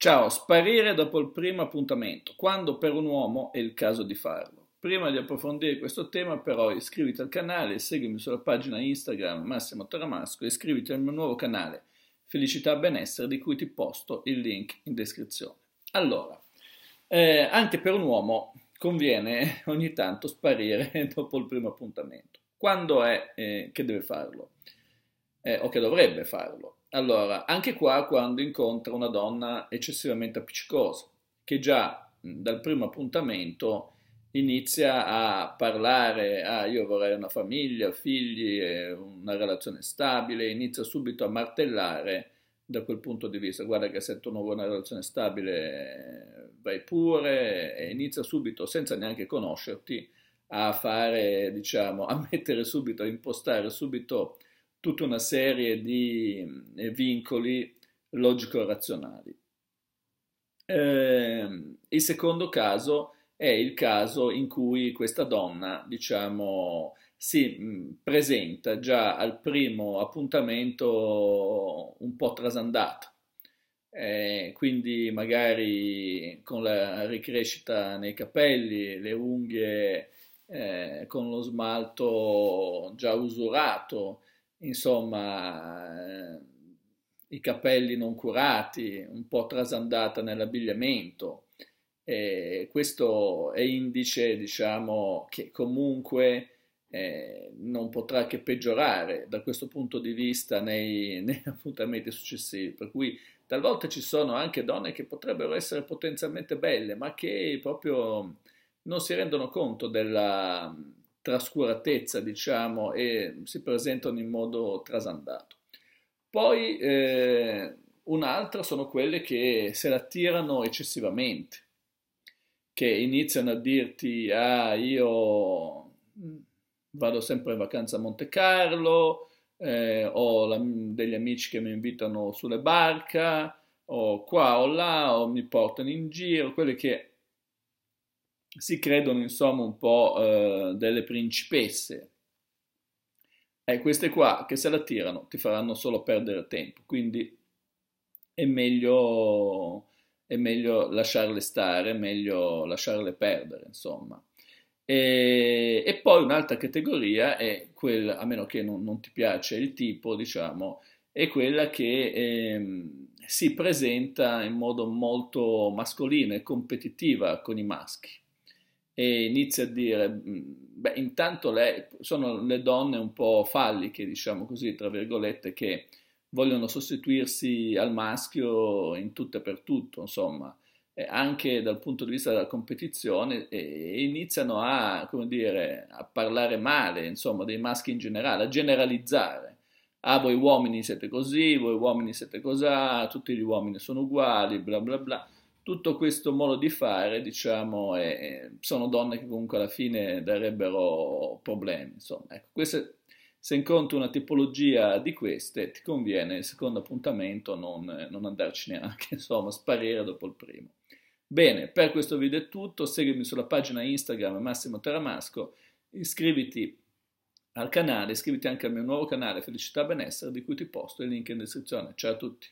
Ciao, sparire dopo il primo appuntamento, quando per un uomo è il caso di farlo. Prima di approfondire questo tema però iscriviti al canale, seguimi sulla pagina Instagram Massimo Taramasco e iscriviti al mio nuovo canale Felicità Benessere di cui ti posto il link in descrizione. Allora, eh, anche per un uomo conviene ogni tanto sparire dopo il primo appuntamento. Quando è eh, che deve farlo? Eh, o che dovrebbe farlo? Allora, anche qua quando incontra una donna eccessivamente appiccicosa, che già dal primo appuntamento inizia a parlare, ah io vorrei una famiglia, figli, eh, una relazione stabile, inizia subito a martellare da quel punto di vista, guarda che se tu non vuoi una relazione stabile eh, vai pure e inizia subito senza neanche conoscerti a fare, diciamo, a mettere subito, a impostare subito tutta una serie di eh, vincoli logico-razionali. Eh, il secondo caso è il caso in cui questa donna, diciamo, si mm, presenta già al primo appuntamento un po' trasandata, eh, quindi magari con la ricrescita nei capelli, le unghie eh, con lo smalto già usurato, insomma, eh, i capelli non curati, un po' trasandata nell'abbigliamento. E questo è indice, diciamo, che comunque eh, non potrà che peggiorare da questo punto di vista nei, nei appuntamenti successivi. Per cui talvolta ci sono anche donne che potrebbero essere potenzialmente belle, ma che proprio non si rendono conto della, trascuratezza, diciamo, e si presentano in modo trasandato. Poi eh, un'altra sono quelle che se la tirano eccessivamente, che iniziano a dirti, ah, io mm, vado sempre in vacanza a Monte Carlo, eh, ho la, degli amici che mi invitano sulle barca, o qua o là, o mi portano in giro, quelle che si credono insomma un po' eh, delle principesse. E eh, queste qua che se la tirano ti faranno solo perdere tempo, quindi è meglio, è meglio lasciarle stare, è meglio lasciarle perdere, insomma. E, e, poi un'altra categoria è quella, a meno che non, non ti piace il tipo, diciamo, è quella che ehm, si presenta in modo molto mascolino e competitiva con i maschi e inizia a dire, mm, beh, intanto lei, sono le donne un po' falliche, diciamo così, tra virgolette, che vogliono sostituirsi al maschio in tutto e per tutto, insomma, eh, anche dal punto di vista della competizione, e iniziano a, come dire, a parlare male, insomma, dei maschi in generale, a generalizzare. Ah, voi uomini siete così, voi uomini siete così, tutti gli uomini sono uguali, bla bla bla tutto questo modo di fare, diciamo, è, sono donne che comunque alla fine darebbero problemi. Insomma, ecco, queste, se incontri una tipologia di queste, ti conviene il secondo appuntamento non, non andarci neanche, insomma, sparire dopo il primo. Bene, per questo video è tutto, seguimi sulla pagina Instagram Massimo Taramasco, iscriviti al canale, iscriviti anche al mio nuovo canale Felicità Benessere di cui ti posto il link in descrizione. Ciao a tutti!